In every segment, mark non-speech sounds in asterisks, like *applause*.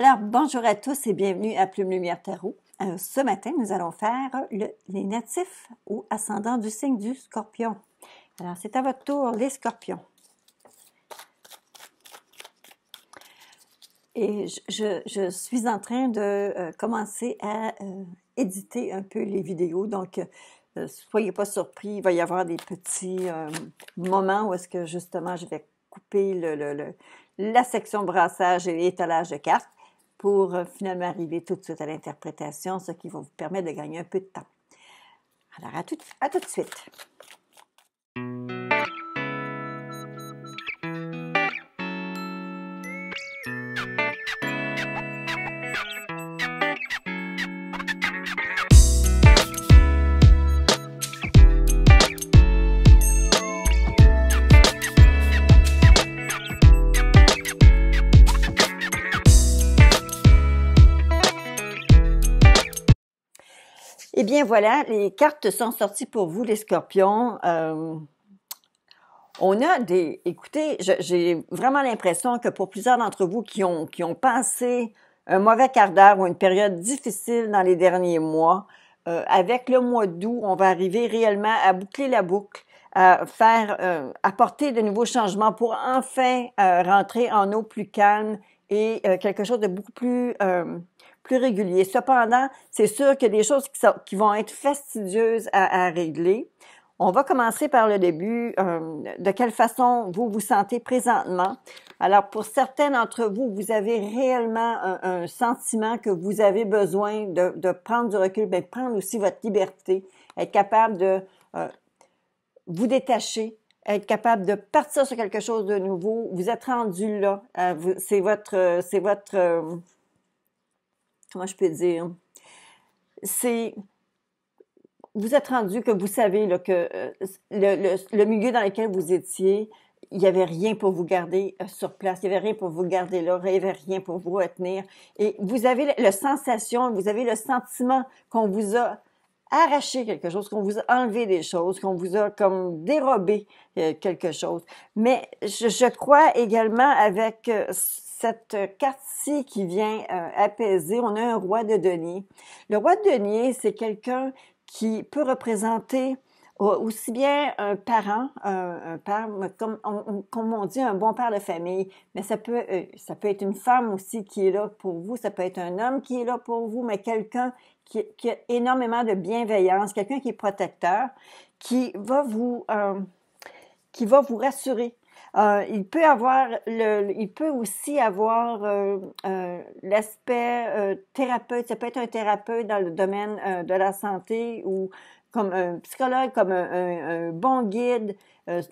Alors, bonjour à tous et bienvenue à Plume Lumière Tarot. Euh, ce matin, nous allons faire les natifs ou ascendants du signe du scorpion. Alors, c'est à votre tour, les scorpions. Et je, suis en train de euh, commencer à euh, éditer un peu les vidéos. Donc, ne soyez pas surpris, il va y avoir des petits moments où est-ce que justement je vais couper le la section brassage et étalage de cartes pour euh, finalement arriver tout de suite à l'interprétation, ce qui va vous permettre de gagner un peu de temps. Alors, à tout, à tout de suite. bien voilà, les cartes sont sorties pour vous, les scorpions. Euh, on a des... Écoutez, j'ai vraiment l'impression que pour plusieurs d'entre vous qui ont, qui ont passé un mauvais quart d'heure ou une période difficile dans les derniers mois, euh, avec le mois d'août, on va arriver réellement à boucler la boucle à faire euh, apporter de nouveaux changements pour enfin rentrer en eau plus calme et quelque chose de beaucoup plus plus régulier. Cependant, c'est sûr qu'il y a des choses qui, qui vont être fastidieuses à, régler. On va commencer par le début. Euh, de quelle façon vous vous sentez présentement? Alors, pour certains d'entre vous, vous avez réellement un, sentiment que vous avez besoin de, prendre du recul, mais prendre aussi votre liberté, être capable de euh, vous détacher, être capable de partir sur quelque chose de nouveau. Vous êtes rendu là. Euh, c'est votre, c'est votre comment je peux dire, c'est vous êtes rendu que vous savez que euh, le, milieu dans lequel vous étiez, il n'y avait rien pour vous garder euh, sur place, il n'y avait rien pour vous garder là, il n'y avait rien pour vous retenir. Et vous avez la, sensation, vous avez le sentiment qu'on vous a arraché quelque chose, qu'on vous a enlevé des choses, qu'on vous a comme dérobé euh, quelque chose. Mais je, je crois également avec cette carte-ci qui vient euh, apaiser, on a un roi de denier. Le roi de denier, c'est quelqu'un qui peut représenter euh, aussi bien un parent, euh, un, père, comme on, dit, un bon père de famille, mais ça peut, ça peut être une femme aussi qui est là pour vous, ça peut être un homme qui est là pour vous, mais quelqu'un qui, a énormément de bienveillance, quelqu'un qui est protecteur, qui va vous, qui va vous rassurer, euh, il peut avoir le, il peut aussi avoir euh, euh, l'aspect thérapeute. Ça peut être un thérapeute dans le domaine de la santé ou comme un psychologue, comme un, bon guide.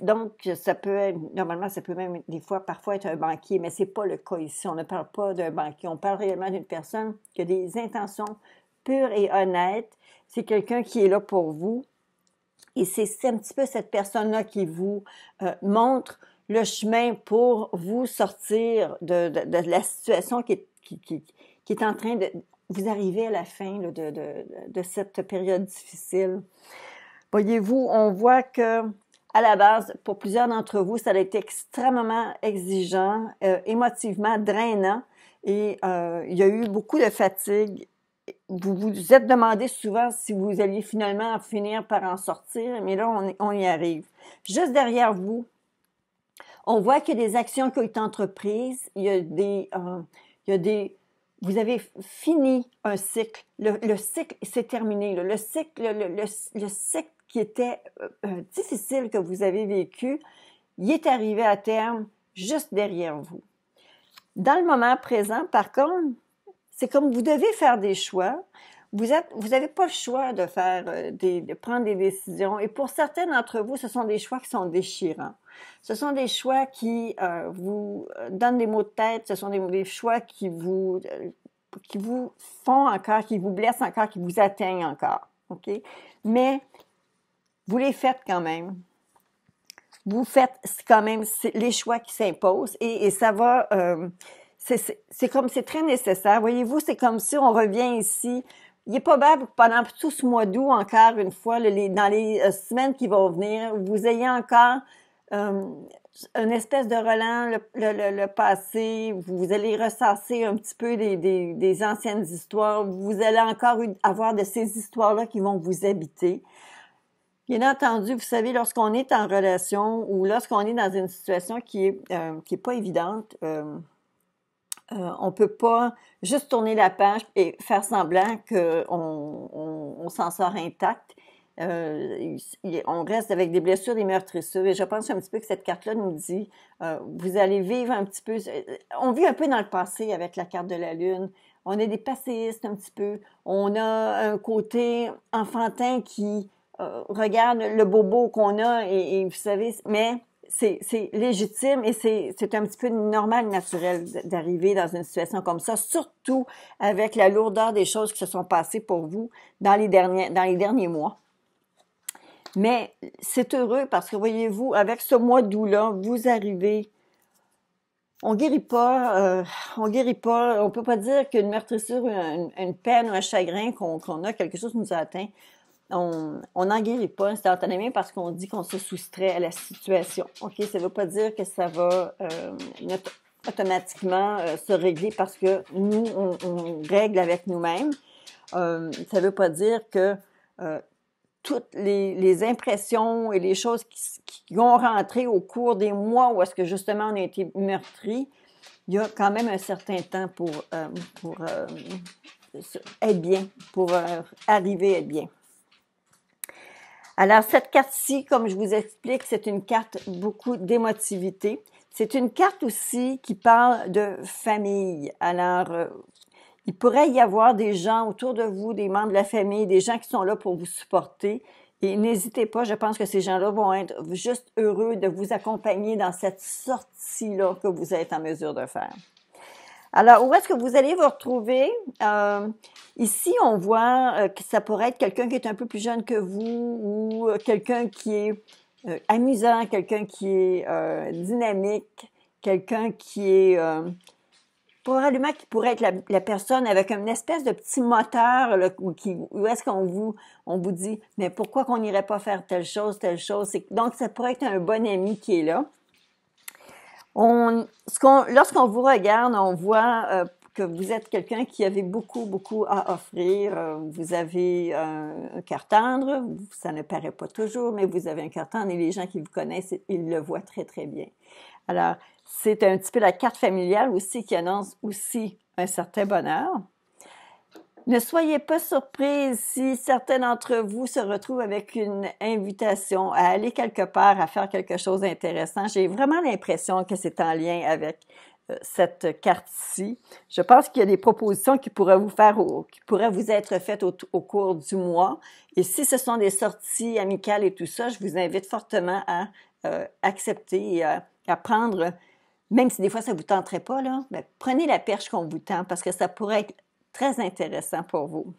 donc, ça peut être, normalement, ça peut même des fois, parfois être un banquier, mais c'est pas le cas ici. On ne parle pas d'un banquier. On parle réellement d'une personne qui a des intentions pures et honnêtes. C'est quelqu'un qui est là pour vous. Et c'est un petit peu cette personne-là qui vous montre le chemin pour vous sortir de, la situation qui est, qui, est en train de... Vous arriver à la fin de, cette période difficile. Voyez-vous, on voit que à la base, pour plusieurs d'entre vous, ça a été extrêmement exigeant, euh, émotivement drainant, et euh, il y a eu beaucoup de fatigue. Vous vous êtes demandé souvent si vous alliez finalement finir par en sortir, mais là, on y arrive. Juste derrière vous, on voit que y des actions qui ont été entreprises. Il y a des, euh, il y a des vous avez fini un cycle. Le, cycle s'est terminé. Le cycle, le, cycle qui était euh, euh, difficile que vous avez vécu, il est arrivé à terme juste derrière vous. Dans le moment présent, par contre, c'est comme vous devez faire des choix vous n'avez pas le choix de faire euh, de prendre des décisions. Et pour certains d'entre vous, ce sont des choix qui sont déchirants. Ce sont des choix qui euh, vous euh, donnent des maux de tête. Ce sont des, choix qui vous, qui vous font encore, qui vous blessent encore, qui vous atteignent encore. Ok Mais vous les faites quand même. Vous faites quand même les choix qui s'imposent et, ça va. c'est comme c'est très nécessaire. Voyez-vous, c'est comme si on revient ici il est probable que pendant tout ce mois d'août, encore une fois, dans les euh, semaines qui vont venir, vous ayez encore euh, une espèce de relance, le, passé, vous allez ressasser un petit peu des, anciennes histoires, vous allez encore avoir de ces histoires-là qui vont vous habiter. Bien entendu, vous savez, lorsqu'on est en relation ou lorsqu'on est dans une situation qui est euh, qui est pas évidente, euh, on peut pas juste tourner la page et faire semblant qu'on s'en sort intact. Euh, on reste avec des blessures, des meurtrissures. Et je pense un petit peu que cette carte-là nous dit, euh, vous allez vivre un petit peu... On vit un peu dans le passé avec la carte de la Lune. On est des passéistes un petit peu. On a un côté enfantin qui regarde le bobo qu'on a et vous savez... Mais c'est légitime et c'est un petit peu normal, naturel d'arriver dans une situation comme ça, surtout avec la lourdeur des choses qui se sont passées pour vous dans les derniers, dans les derniers mois. Mais c'est heureux parce que, voyez-vous, avec ce mois d'août-là, vous arrivez. On guérit pas, euh, on guérit pas. On peut pas dire qu'une meurtrissure, une, peine peine, un chagrin qu'on a, quelque chose nous a atteint, on n'en guérit pas instantanément parce qu'on dit qu'on se soustrait à la situation. ça ne veut pas dire que ça va euh, automatiquement euh, se régler parce que nous, on, règle avec nous-mêmes. Euh, ça ne veut pas dire que toutes les, impressions et les choses qui, ont rentré au cours des mois où est-ce que justement on a été meurtri, il y a quand même un certain temps pour, pour être bien, pour arriver à être bien. Alors, cette carte-ci, comme je vous explique, c'est une carte beaucoup d'émotivité. C'est une carte aussi qui parle de famille. Alors, euh, il pourrait y avoir des gens autour de vous, des membres de la famille, des gens qui sont là pour vous supporter. Et n'hésitez pas, je pense que ces gens-là vont être juste heureux de vous accompagner dans cette sortie-là que vous êtes en mesure de faire. Alors, où est-ce que vous allez vous retrouver? Euh, Ici, on voit euh, que ça pourrait être quelqu'un qui est un peu plus jeune que vous ou euh, quelqu'un qui est euh, amusant, quelqu'un qui est dynamique, quelqu'un qui est probablement qui pourrait être la, personne avec une espèce de petit moteur où, qui, est-ce qu'on vous on vous dit mais pourquoi qu'on n'irait pas faire telle chose, telle chose. Donc ça pourrait être un bon ami qui est là. lorsqu'on vous regarde, on voit que vous êtes quelqu'un qui avait beaucoup, beaucoup à offrir. Euh, vous avez euh, un, cœur tendre, ça ne paraît pas toujours, mais vous avez un cœur tendre et les gens qui vous connaissent, ils le voient très, très bien. Alors, c'est un petit peu la carte familiale aussi qui annonce aussi un certain bonheur. Ne soyez pas surprise si certains d'entre vous se retrouvent avec une invitation à aller quelque part, à faire quelque chose d'intéressant. J'ai vraiment l'impression que c'est en lien avec cette carte-ci. Je pense qu'il y a des propositions qui pourraient vous faire, qui pourraient vous être faites au, cours du mois. Et si ce sont des sorties amicales et tout ça, je vous invite fortement à euh, accepter et à, prendre, même si des fois ça ne vous tenterait pas, là, prenez la perche qu'on vous tend parce que ça pourrait être très intéressant pour vous.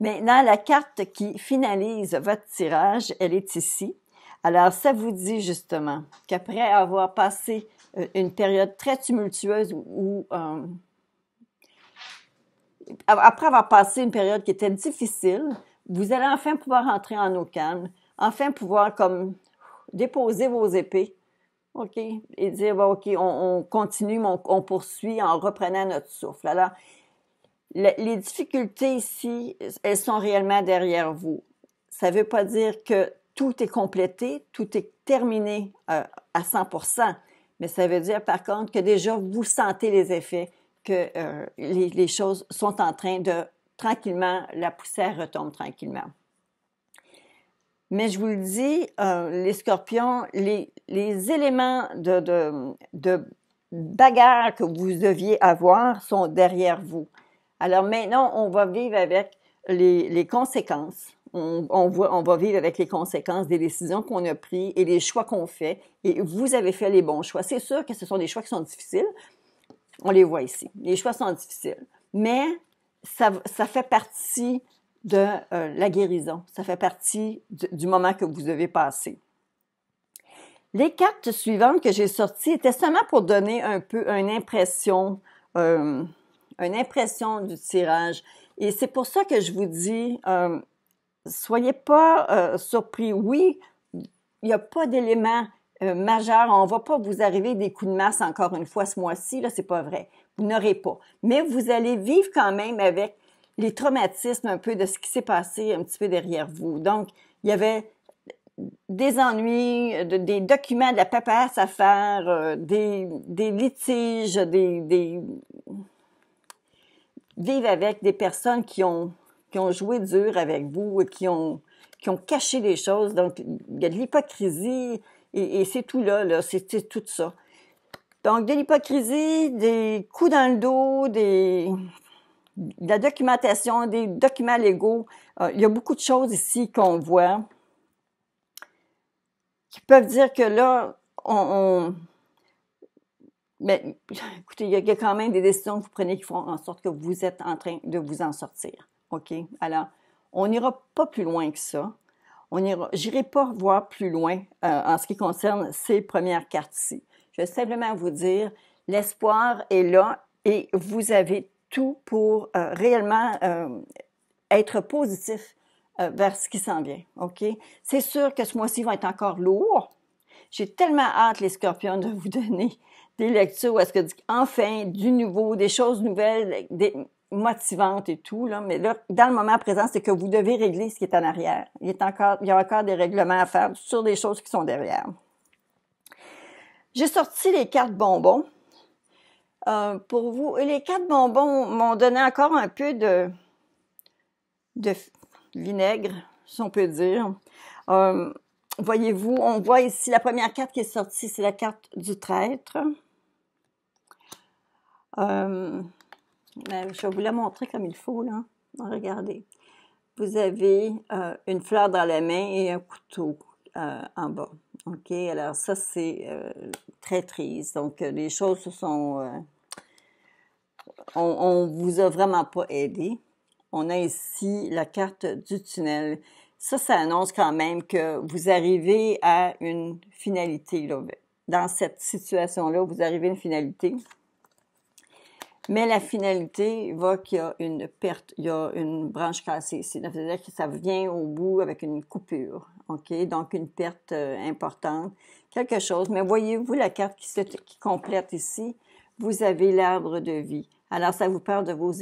Maintenant, la carte qui finalise votre tirage, elle est ici. Alors, ça vous dit justement qu'après avoir passé euh, une période très tumultueuse ou... Euh, après avoir passé une période qui était difficile, vous allez enfin pouvoir entrer en eau calme, enfin pouvoir comme déposer vos épées, OK, et dire, bon, OK, on, continue, on, poursuit en reprenant notre souffle. Alors, les difficultés ici, elles sont réellement derrière vous. Ça ne veut pas dire que tout est complété, tout est terminé euh, à 100 mais ça veut dire par contre que déjà vous sentez les effets, que euh, les, choses sont en train de tranquillement, la poussière retombe tranquillement. Mais je vous le dis, euh, les scorpions, les, éléments de, de, bagarre que vous deviez avoir sont derrière vous. Alors maintenant, on va vivre avec les conséquences on, voit, on va vivre avec les conséquences des décisions qu'on a prises et les choix qu'on fait. Et vous avez fait les bons choix. C'est sûr que ce sont des choix qui sont difficiles. On les voit ici. Les choix sont difficiles. Mais ça, ça fait partie de euh, la guérison. Ça fait partie du, moment que vous avez passé. Les cartes suivantes que j'ai sorties étaient seulement pour donner un peu une impression, euh, une impression du tirage. Et c'est pour ça que je vous dis, euh, soyez pas euh, surpris. Oui, il n'y a pas d'éléments majeur, majeurs. On va pas vous arriver des coups de masse encore une fois ce mois-ci. Là, c'est pas vrai. Vous n'aurez pas. Mais vous allez vivre quand même avec les traumatismes un peu de ce qui s'est passé un petit peu derrière vous. Donc, il y avait des ennuis, des documents, de la papasse à faire, euh, des, litiges, des, des... vivre avec des personnes qui ont qui ont joué dur avec vous, qui ont, qui ont caché des choses. Donc, il y a de l'hypocrisie et, c'est tout là, là c'est tout ça. Donc, de l'hypocrisie, des coups dans le dos, des, de la documentation, des documents légaux. Euh, il y a beaucoup de choses ici qu'on voit qui peuvent dire que là, on, on mais *laughs* écoutez, il y a quand même des décisions que vous prenez qui font en sorte que vous êtes en train de vous en sortir. OK? Alors, on n'ira pas plus loin que ça. On pas voir plus loin euh, en ce qui concerne ces premières cartes-ci. Je vais simplement vous dire, l'espoir est là et vous avez tout pour euh, réellement euh, être positif vers ce qui s'en vient. OK? C'est sûr que ce mois-ci va être encore lourd. J'ai tellement hâte, les scorpions, de vous *laughs* donner des lectures où est-ce que, enfin, du nouveau, des choses nouvelles, des, motivante et tout, là, mais là, dans le moment présent, c'est que vous devez régler ce qui est en arrière. Il, est encore, il y a encore des règlements à faire sur des choses qui sont derrière. J'ai sorti les cartes bonbons euh, pour vous. Et les cartes bonbons m'ont donné encore un peu de, de vinaigre, si on peut dire. Euh, voyez-vous, on voit ici la première carte qui est sortie, c'est la carte du traître. Euh, ben, je vais vous la montrer comme il faut, là. Regardez. Vous avez euh, une fleur dans la main et un couteau euh, en bas. OK? Alors, ça, c'est euh, très triste. Donc, les choses se sont... on ne vous a vraiment pas aidé. On a ici la carte du tunnel. Ça, ça annonce quand même que vous arrivez à une finalité. Dans cette situation-là, vous arrivez à une finalité. Mais la finalité va qu'il y a une perte, il y a une branche cassée. cest veut dire que ça vient au bout avec une coupure. OK? Donc, une perte euh, importante, quelque chose. Mais voyez-vous la carte qui, se, qui complète ici? Vous avez l'arbre de vie. Alors, ça vous parle de vos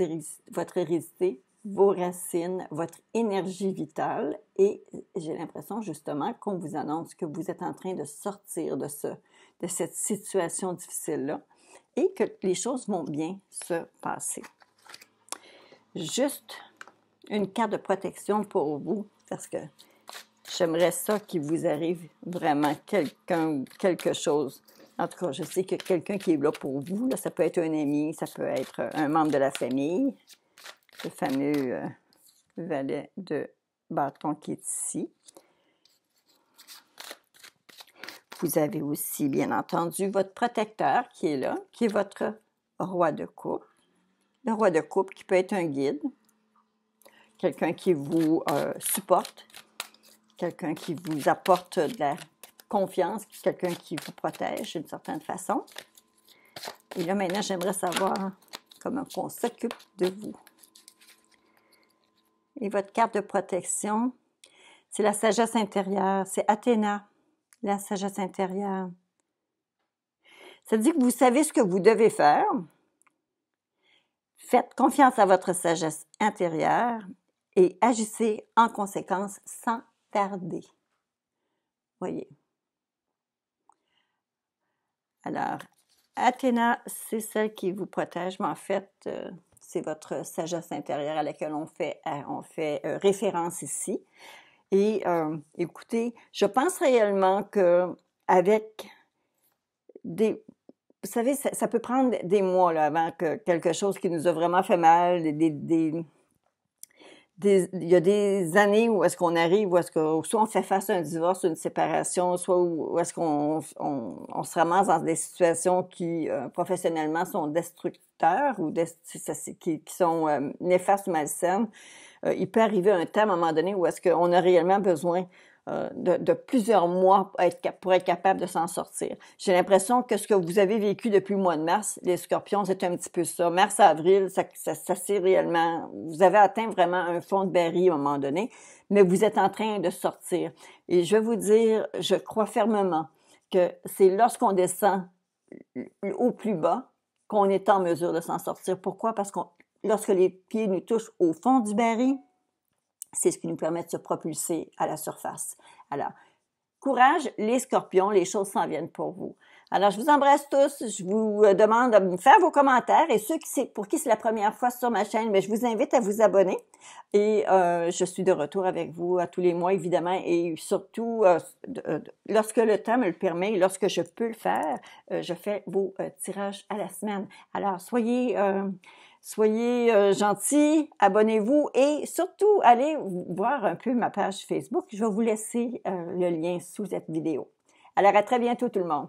votre hérésité, vos racines, votre énergie vitale. Et j'ai l'impression, justement, qu'on vous annonce que vous êtes en train de sortir de, ce, de cette situation difficile-là et que les choses vont bien se passer. Juste une carte de protection pour vous, parce que j'aimerais ça qu'il vous arrive vraiment quelqu'un quelque chose. En tout cas, je sais que quelqu'un qui est là pour vous, ça peut être un ami, ça peut être un membre de la famille, le fameux euh, valet de bâton qui est ici. Vous avez aussi, bien entendu, votre protecteur qui est là, qui est votre roi de coupe. Le roi de coupe qui peut être un guide, quelqu'un qui vous euh, supporte, quelqu'un qui vous apporte de la confiance, quelqu'un qui vous protège d'une certaine façon. Et là, maintenant, j'aimerais savoir comment on s'occupe de vous. Et votre carte de protection, c'est la sagesse intérieure, c'est Athéna la sagesse intérieure. Ça dit que vous savez ce que vous devez faire. Faites confiance à votre sagesse intérieure et agissez en conséquence sans tarder. Voyez. Alors, Athéna, c'est celle qui vous protège, mais en fait, euh, c'est votre sagesse intérieure à laquelle on fait, euh, on fait euh, référence ici. Et euh, écoutez, je pense réellement que avec des, vous savez, ça, peut prendre des mois là, avant que quelque chose qui nous a vraiment fait mal, des, des, il y a des années où est-ce qu'on arrive, où est-ce que soit on fait face à un divorce, une séparation, soit où, est-ce qu'on on, se ramasse dans des situations qui euh, professionnellement sont destructeurs ou qui, sont euh, néfastes ou malsaines. Euh, il peut arriver un temps à un moment donné où est-ce qu'on a réellement besoin euh, de, plusieurs mois pour être, pour être capable de s'en sortir. J'ai l'impression que ce que vous avez vécu depuis le mois de mars, les scorpions, c'est un petit peu ça. Mars à avril, ça, ça, réellement... Vous avez atteint vraiment un fond de berry à un moment donné, mais vous êtes en train de sortir. Et je vais vous dire, je crois fermement que c'est lorsqu'on descend au plus bas qu'on est en mesure de s'en sortir. Pourquoi? Parce qu'on lorsque les pieds nous touchent au fond du baril, c'est ce qui nous permet de se propulser à la surface. Alors, courage, les scorpions, les choses s'en viennent pour vous. Alors, je vous embrasse tous. Je vous euh, demande de me faire vos commentaires. Et ceux qui, pour qui c'est la première fois sur ma chaîne, mais je vous invite à vous abonner. Et euh, je suis de retour avec vous à tous les mois, évidemment. Et surtout, euh, lorsque le temps me le permet, lorsque je peux le faire, je fais vos tirages à la semaine. Alors, soyez... Soyez euh, gentils, abonnez-vous et surtout allez voir un peu ma page Facebook. Je vais vous laisser euh, le lien sous cette vidéo. Alors à très bientôt tout le monde.